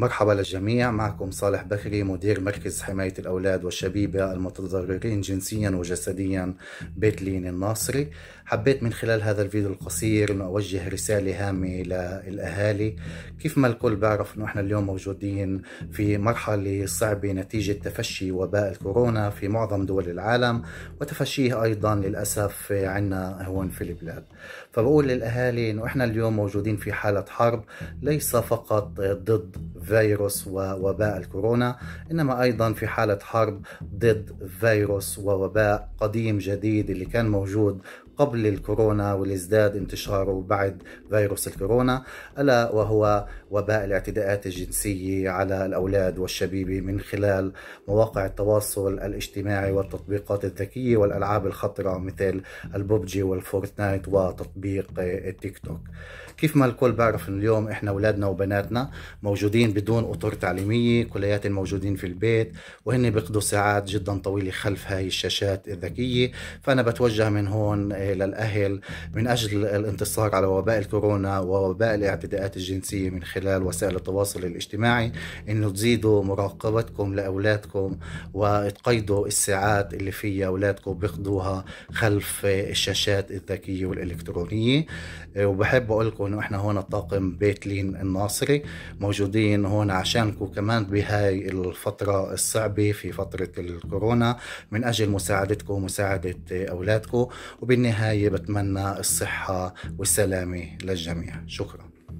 مرحبا للجميع معكم صالح بخري مدير مركز حماية الأولاد والشبيبة المتضررين جنسيا وجسديا بيت لين الناصري حبيت من خلال هذا الفيديو القصير أنه أوجه رسالة هامة للأهالي كيف ما الكل بعرف أنه إحنا اليوم موجودين في مرحلة صعبة نتيجة تفشي وباء الكورونا في معظم دول العالم وتفشيه أيضا للأسف عنا هون في البلاد فبقول للأهالي أنه إحنا اليوم موجودين في حالة حرب ليس فقط ضد فيروس ووباء الكورونا انما ايضا في حاله حرب ضد فيروس ووباء قديم جديد اللي كان موجود قبل الكورونا والازداد انتشاره بعد فيروس الكورونا الا وهو وباء الاعتداءات الجنسيه على الاولاد والشبيبه من خلال مواقع التواصل الاجتماعي والتطبيقات الذكيه والالعاب الخطره مثل الببجي والفورتنايت وتطبيق التيك توك كيف ما الكل بعرف اليوم احنا اولادنا وبناتنا موجودين المدرسين بدون اطر تعليميه كليات الموجودين في البيت وهن بيقضوا ساعات جدا طويله خلف هاي الشاشات الذكيه فانا بتوجه من هون آه، للاهل من اجل الانتصار على وباء الكورونا ووباء الاعتداءات الجنسيه من خلال وسائل التواصل الاجتماعي انه تزيدوا مراقبتكم لاولادكم وتقيدوا الساعات اللي فيها اولادكم بيقضوها خلف آه، الشاشات الذكيه والالكترونيه آه، وبحب اقول لكم انه احنا هون الطاقم بيت لين الناصري موجودين موجودين هون عشانكم كمان بهاي الفترة الصعبة في فترة الكورونا من أجل مساعدتكم ومساعدة أولادكم وبالنهاية بتمنى الصحة والسلامة للجميع شكراً